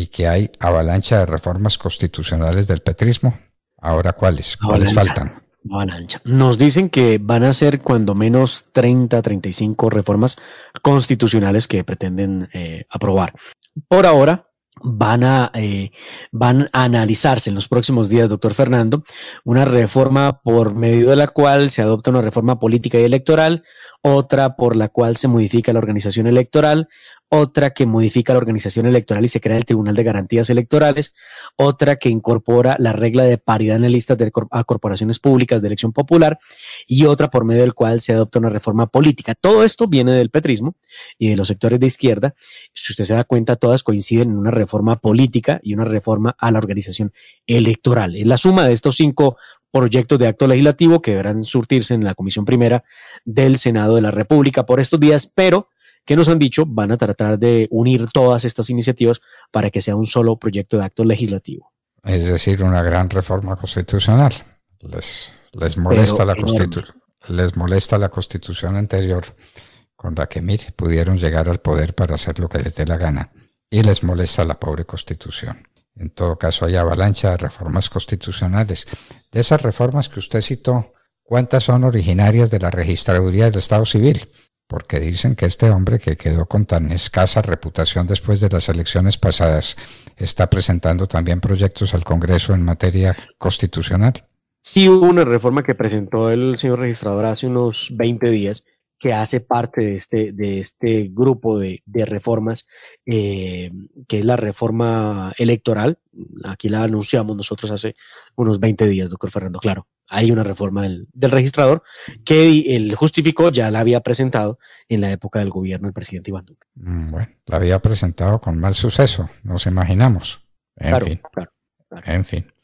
y que hay avalancha de reformas constitucionales del petrismo. Ahora, ¿cuáles? ¿Cuáles faltan? Avalancha. Nos dicen que van a ser cuando menos 30, 35 reformas constitucionales que pretenden eh, aprobar. Por ahora, van a, eh, van a analizarse en los próximos días, doctor Fernando, una reforma por medio de la cual se adopta una reforma política y electoral, otra por la cual se modifica la organización electoral, otra que modifica la organización electoral y se crea el Tribunal de Garantías Electorales, otra que incorpora la regla de paridad en las listas de, corporaciones públicas de elección popular y otra por medio del cual se adopta una reforma política. Todo esto viene del petrismo y de los sectores de izquierda. Si usted se da cuenta, todas coinciden en una reforma política y una reforma a la organización electoral. Es la suma de estos cinco proyectos de acto legislativo que deberán surtirse en la Comisión Primera del Senado de la República por estos días, pero que nos han dicho van a tratar de unir todas estas iniciativas para que sea un solo proyecto de acto legislativo. Es decir, una gran reforma constitucional. Les, molesta la constitución. Les molesta la constitución anterior con la que mire, pudieron llegar al poder para hacer lo que les dé la gana. Y les molesta la pobre constitución. En todo caso, hay avalancha de reformas constitucionales. De esas reformas que usted citó, ¿cuántas son originarias de la registraduría del Estado Civil? porque dicen que este hombre que quedó con tan escasa reputación después de las elecciones pasadas está presentando también proyectos al Congreso en materia constitucional. Sí hubo una reforma que presentó el señor registrador hace unos 20 días que hace parte de este, de este grupo de, reformas, eh, que es la reforma electoral. Aquí la anunciamos nosotros hace unos 20 días, doctor Fernando, claro hay una reforma del, registrador que el justificó ya la había presentado en la época del gobierno del presidente Iván Duque. Mm, bueno, la había presentado con mal suceso, nos imaginamos. En fin. En fin.